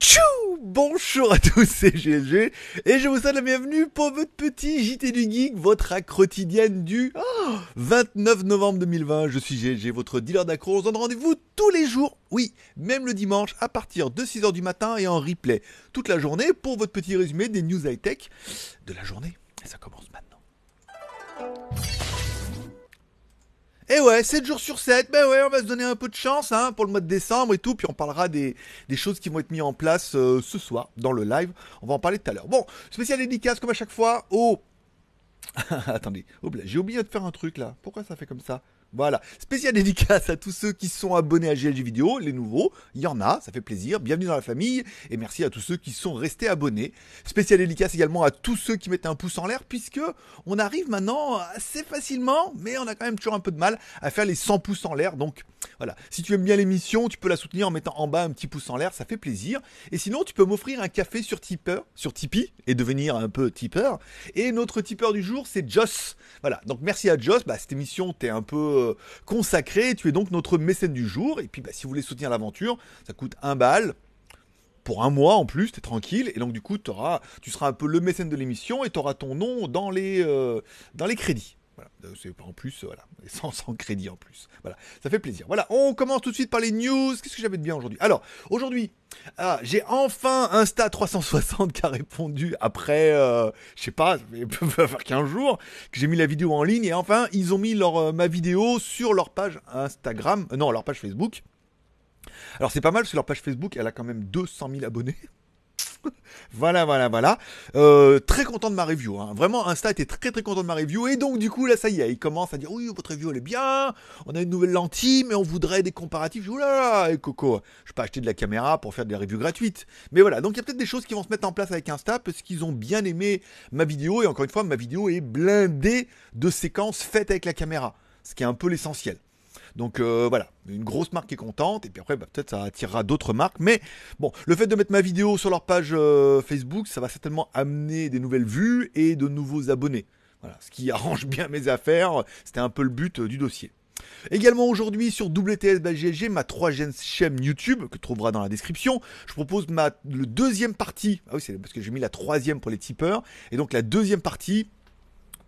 Tchou Bonjour à tous, c'est GLG et je vous souhaite la bienvenue pour votre petit JT du Geek, votre accro quotidienne du 29 novembre 2020. Je suis GLG, votre dealer d'accro. On se donne rendez-vous tous les jours, oui, même le dimanche à partir de 6h du matin et en replay toute la journée pour votre petit résumé des news high-tech de la journée. Et ça commence maintenant. Et eh ouais, 7 jours sur 7, ben ouais, on va se donner un peu de chance hein, pour le mois de décembre et tout, puis on parlera des, choses qui vont être mises en place euh, ce soir dans le live, on va en parler tout à l'heure. Bon, spécial dédicace comme à chaque fois au... Attendez, j'ai oublié de faire un truc là, pourquoi ça fait comme ça voilà. Spécial dédicace à tous ceux qui sont abonnés à GLG Vidéo, les nouveaux. Il y en a, ça fait plaisir. Bienvenue dans la famille. Et merci à tous ceux qui sont restés abonnés. Spécial dédicace également à tous ceux qui mettent un pouce en l'air, puisque on arrive maintenant assez facilement, mais on a quand même toujours un peu de mal à faire les 100 pouces en l'air. Donc, voilà. Si tu aimes bien l'émission, tu peux la soutenir en mettant en bas un petit pouce en l'air, ça fait plaisir. Et sinon, tu peux m'offrir un café sur Tipeur, sur Tipeee, et devenir un peu tipeur. Et notre tipeur du jour, c'est Joss. Voilà. Donc, merci à Joss. Bah, cette émission, t'es un peu euh, consacré. Tu es donc notre mécène du jour. Et puis, bah, si vous voulez soutenir l'aventure, ça coûte un bal. Pour un mois en plus, t'es tranquille. Et donc, du coup, auras, tu seras un peu le mécène de l'émission et tu auras ton nom dans les, euh, dans les crédits. Voilà. En plus, voilà. Et sans, crédit en plus. Voilà. Ça fait plaisir. Voilà. On commence tout de suite par les news. Qu'est-ce que j'avais de bien aujourd'hui Alors, aujourd'hui, ah, j'ai enfin Insta360 qui a répondu après, euh, je sais pas, peut faire 15 jours que j'ai mis la vidéo en ligne. Et enfin, ils ont mis leur, euh, ma vidéo sur leur page Instagram. Euh, non, leur page Facebook. Alors c'est pas mal parce leur page Facebook elle a quand même 200 000 abonnés. voilà, voilà, voilà. Euh, très content de ma review. Hein. Vraiment, Insta était très très content de ma review. Et donc, du coup, là, ça y est, il commence à dire Oui, votre review elle est bien, on a une nouvelle lentille, mais on voudrait des comparatifs. Je dis, oh là, et Coco, je peux acheter de la caméra pour faire des reviews gratuites. Mais voilà, donc il y a peut-être des choses qui vont se mettre en place avec Insta parce qu'ils ont bien aimé ma vidéo. Et encore une fois, ma vidéo est blindée de séquences faites avec la caméra, ce qui est un peu l'essentiel. Donc euh, voilà, une grosse marque est contente, et puis après, bah, peut-être ça attirera d'autres marques. Mais bon, le fait de mettre ma vidéo sur leur page euh, Facebook, ça va certainement amener des nouvelles vues et de nouveaux abonnés. Voilà, ce qui arrange bien mes affaires, c'était un peu le but euh, du dossier. Également aujourd'hui sur WTS ma troisième chaîne YouTube que tu trouveras dans la description. Je propose ma deuxième partie. Ah oui, c'est parce que j'ai mis la troisième pour les tipeurs. Et donc la deuxième partie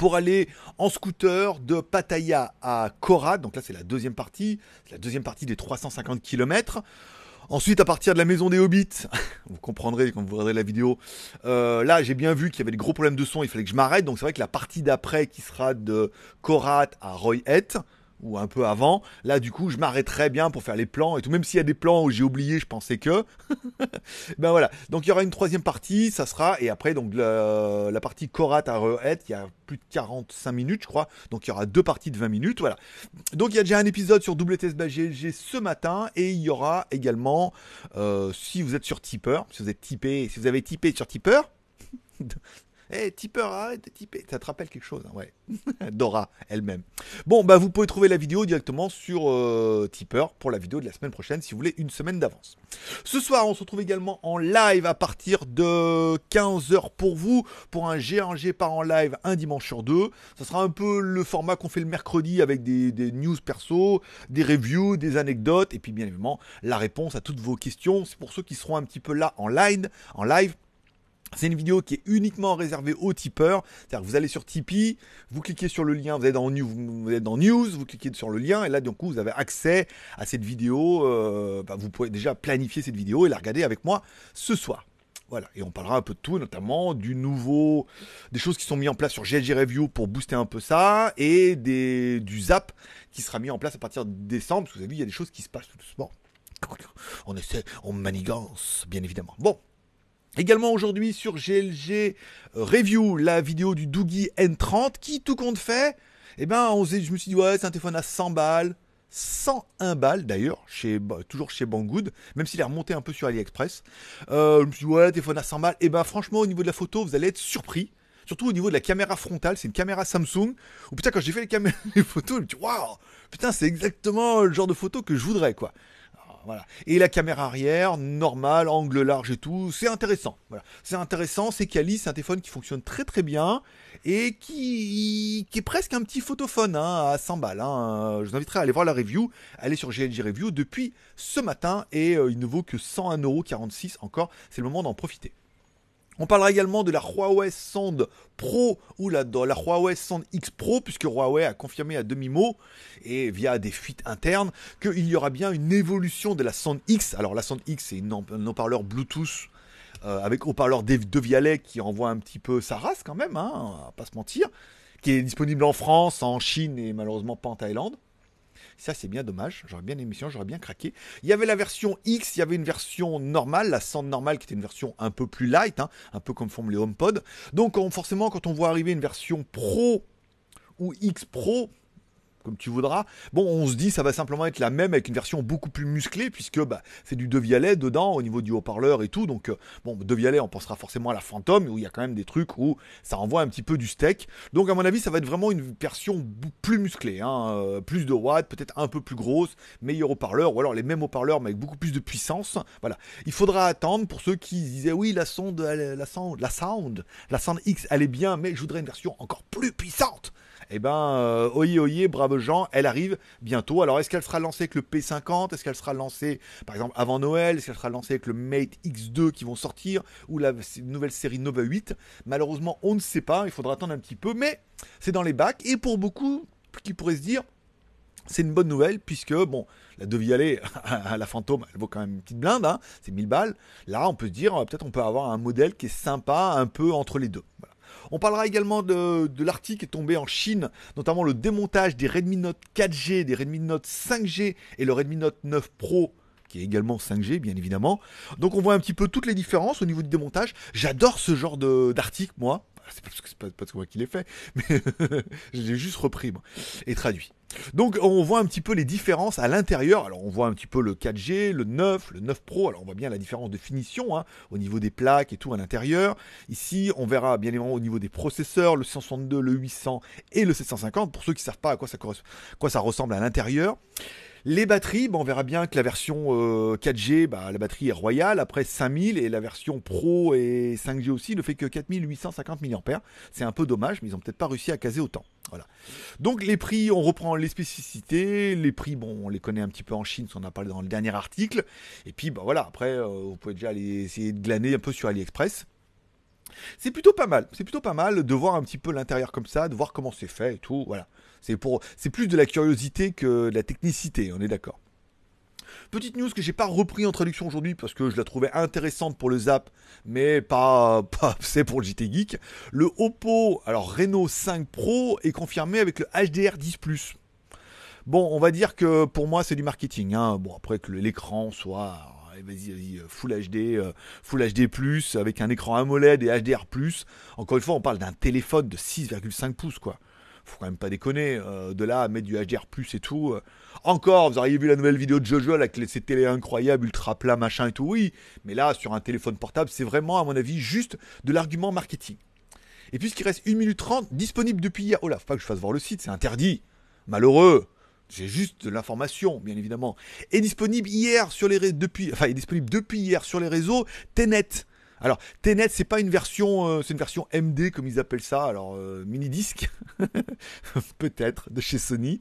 pour aller en scooter de Pattaya à Korat, Donc là, c'est la deuxième partie, c'est la deuxième partie des 350 km. Ensuite, à partir de la maison des hobbits, vous comprendrez quand vous verrez la vidéo, euh, là j'ai bien vu qu'il y avait des gros problèmes de son, il fallait que je m'arrête. Donc c'est vrai que la partie d'après qui sera de Korat à Royette, ou un peu avant. Là, du coup, je m'arrêterai bien pour faire les plans et tout. Même s'il y a des plans où j'ai oublié, je pensais que. ben voilà. Donc il y aura une troisième partie, ça sera. Et après, donc la partie Korat à Rehet, il y a plus de 45 minutes, je crois. Donc il y aura deux parties de 20 minutes. Voilà. Donc il y a déjà un épisode sur WTS ce matin. Et il y aura également, euh, si vous êtes sur Tipper si vous êtes typé, si vous avez typé sur Tipper hey, eh, tipeur, arrête de tiper. Ça te rappelle quelque chose, hein, ouais. Dora elle-même. Bon, bah, vous pouvez trouver la vidéo directement sur euh, Tipper pour la vidéo de la semaine prochaine si vous voulez une semaine d'avance. Ce soir, on se retrouve également en live à partir de 15h pour vous pour un G1G par en live un dimanche sur deux. Ce sera un peu le format qu'on fait le mercredi avec des, news perso, des reviews, des anecdotes et puis bien évidemment la réponse à toutes vos questions. C'est pour ceux qui seront un petit peu là en en live. C'est une vidéo qui est uniquement réservée aux tipeurs. C'est-à-dire que vous allez sur Tipeee, vous cliquez sur le lien, vous êtes dans News, vous, cliquez sur le lien, et là, du coup, vous avez accès à cette vidéo. Euh, bah, vous pouvez déjà planifier cette vidéo et la regarder avec moi ce soir. Voilà, et on parlera un peu de tout, notamment du nouveau, des choses qui sont mises en place sur G&G Review pour booster un peu ça, et du Zap qui sera mis en place à partir de décembre, parce que vous avez vu, il y a des choses qui se passent tout doucement. On essaie, on manigance, bien évidemment. Bon, Également aujourd'hui sur GLG euh, Review, la vidéo du Doogie N30 qui, tout compte fait, eh ben, on je me suis dit, ouais, c'est un téléphone à 100 balles. 101 balles d'ailleurs, chez, bah, toujours chez Banggood, même s'il est remonté un peu sur AliExpress. Euh, je me suis dit, ouais, téléphone à 100 balles. Et eh ben franchement, au niveau de la photo, vous allez être surpris. Surtout au niveau de la caméra frontale, c'est une caméra Samsung. Ou putain, quand j'ai fait les, photos, je me suis dit « waouh, putain, c'est exactement le genre de photo que je voudrais, quoi. Et la caméra arrière, normale, angle large et tout, c'est intéressant. Voilà. C'est intéressant, c'est quali, c'est un téléphone qui fonctionne très très bien et qui, est presque un petit photophone hein, à 100 balles. Hein. Je vous inviterai à aller voir la review. aller sur GNG Review depuis ce matin et euh, il ne vaut que 101,46€ encore. C'est le moment d'en profiter. On parlera également de la Huawei Sound Pro ou la, la Huawei Sound X Pro, puisque Huawei a confirmé à demi-mot, et via des fuites internes, qu'il y aura bien une évolution de la Sound X. Alors la Sound X, est un haut-parleur Bluetooth euh, avec haut-parleur de, de Vialet qui envoie un petit peu sa race quand même, hein, pas se mentir, qui est disponible en France, en Chine et malheureusement pas en Thaïlande. Ça, c'est bien dommage. J'aurais bien émission, j'aurais bien craqué. Il y avait la version X, il y avait une version normale, la 100 normale qui était une version un peu plus light, hein, un peu comme font les HomePod. Donc, forcément, quand on voit arriver une version Pro ou X Pro, comme tu voudras. Bon, on se dit ça va simplement être la même avec une version beaucoup plus musclée puisque bah, c'est du Devialet dedans au niveau du haut-parleur et tout. Donc euh, bon, Devialet, on pensera forcément à la Phantom où il y a quand même des trucs où ça envoie un petit peu du steak. Donc à mon avis, ça va être vraiment une version plus musclée, hein, euh, plus de watts, peut-être un peu plus grosse, meilleur haut-parleur ou alors les mêmes haut-parleurs mais avec beaucoup plus de puissance. Voilà. Il faudra attendre pour ceux qui disaient oui, la sonde, la sound, la sound, la sound X, elle est bien, mais je voudrais une version encore plus puissante eh ben, oyez, euh, oyez, braves gens, elle arrive bientôt. Alors, est-ce qu'elle sera lancée avec le P50 Est-ce qu'elle sera lancée, par exemple, avant Noël Est-ce qu'elle sera lancée avec le Mate X2 qui vont sortir Ou la nouvelle série Nova 8 Malheureusement, on ne sait pas. Il faudra attendre un petit peu, mais c'est dans les bacs. Et pour beaucoup qui pourraient se dire, c'est une bonne nouvelle puisque, bon, la Devialet à la fantôme, elle vaut quand même une petite blinde, hein, c'est 1000 balles. Là, on peut se dire, euh, peut-être on peut avoir un modèle qui est sympa, un peu entre les deux. On parlera également de, l'article est tombé en Chine, notamment le démontage des Redmi Note 4G, des Redmi Note 5G et le Redmi Note 9 Pro qui est également 5G bien évidemment. Donc on voit un petit peu toutes les différences au niveau du démontage. J'adore ce genre d'article moi c'est pas parce que c'est pas, pas parce que moi qui l'ai fait, mais je l'ai juste repris et traduit. Donc on voit un petit peu les différences à l'intérieur. Alors on voit un petit peu le 4G, le 9, le 9 Pro. Alors on voit bien la différence de finition hein, au niveau des plaques et tout à l'intérieur. Ici on verra bien évidemment au niveau des processeurs, le 162, le 800 et le 750. Pour ceux qui ne savent pas à quoi ça, quoi ça ressemble à l'intérieur. Les batteries, on verra bien que la version 4G, euh, bah, la batterie est royale, après 5000 et la version Pro et 5G aussi ne fait que 4850 mAh. C'est un peu dommage, mais ils n'ont peut-être pas réussi à caser autant. Voilà. Donc les prix, on reprend les spécificités, les prix, bon, on les connaît un petit peu en Chine, on en a parlé dans le dernier article. Et puis, bah voilà, après, euh, vous pouvez déjà aller essayer de glaner un peu sur AliExpress. C'est plutôt pas mal. C'est plutôt pas mal de voir un petit peu l'intérieur comme ça, de voir comment c'est fait et tout. Voilà. C'est pour, c'est plus de la curiosité que de la technicité. On est d'accord. Petite news que j'ai pas repris en traduction aujourd'hui parce que je la trouvais intéressante pour le Zap, mais pas, pas c'est pour le JT Geek. Le Oppo, alors Reno 5 Pro est confirmé avec le HDR 10 Bon, on va dire que pour moi c'est du marketing. Hein. Bon après que l'écran soit vas-y, vas-y, euh, Full HD, euh, Full HD+, avec un écran AMOLED et HDR+. Encore une fois, on parle d'un téléphone de 6,5 pouces, quoi. Faut quand même pas déconner, euh, de là à mettre du HDR+, et tout. Encore, vous auriez vu la nouvelle vidéo de Jojo avec ses ces télé incroyables, ultra plat, machin et tout, oui. Mais là, sur un téléphone portable, c'est vraiment, à mon avis, juste de l'argument marketing. Et puisqu'il reste 1 minute 30, disponible depuis hier. Oh là, faut pas que je fasse voir le site, c'est interdit. Malheureux j'ai juste de l'information, bien évidemment, est disponible hier sur les depuis, est disponible depuis hier sur les réseaux Tnet Alors, Tenet, c'est pas une version, euh, c'est une version MD comme ils appellent ça, alors euh, mini disque, peut-être de chez Sony,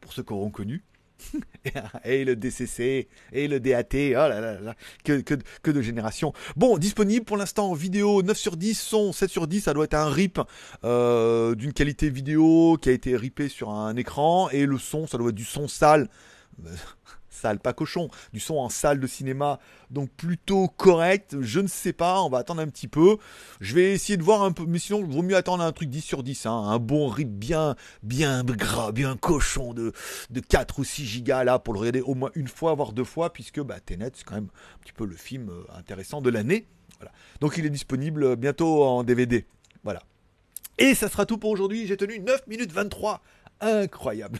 pour ceux qui auront connu. et le DCC, et le DAT, oh que, de génération. Bon, disponible pour l'instant en vidéo 9 sur 10, son 7 sur 10, ça doit être un rip euh, d'une qualité vidéo qui a été ripé sur un écran, et le son, ça doit être du son sale. salle pas cochon, du son en salle de cinéma, donc plutôt correct, je ne sais pas, on va attendre un petit peu. Je vais essayer de voir un peu, mais sinon, il vaut mieux attendre un truc 10 sur 10, hein. un bon rip bien, bien gras, bien cochon de, de 4 ou 6 gigas là pour le regarder au moins une fois, voire deux fois, puisque bah, Tenet, c'est quand même un petit peu le film euh, intéressant de l'année. Voilà. Donc il est disponible euh, bientôt en DVD. Voilà. Et ça sera tout pour aujourd'hui. J'ai tenu 9 minutes 23 incroyable.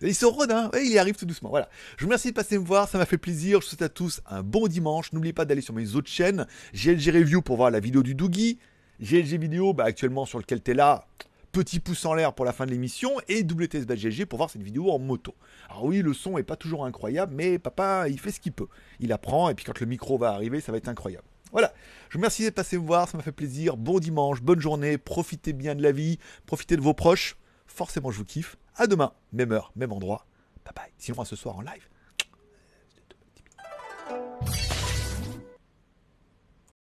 Il se rodins, hein il arrive tout doucement. Voilà. Je vous remercie de passer me voir, ça m'a fait plaisir. Je vous souhaite à tous un bon dimanche. N'oubliez pas d'aller sur mes autres chaînes. GLG Review pour voir la vidéo du Doogie. GLG Vidéo, bah, actuellement sur lequel t'es là. Petit pouce en l'air pour la fin de l'émission et WTS pour voir cette vidéo en moto. Alors oui, le son est pas toujours incroyable, mais papa, il fait ce qu'il peut. Il apprend et puis quand le micro va arriver, ça va être incroyable. Voilà. Je vous remercie de passer me voir, ça m'a fait plaisir. Bon dimanche, bonne journée, profitez bien de la vie, profitez de vos proches. Forcément, je vous kiffe. À demain, même heure, même endroit. Bye bye. Sinon, à ce soir en live.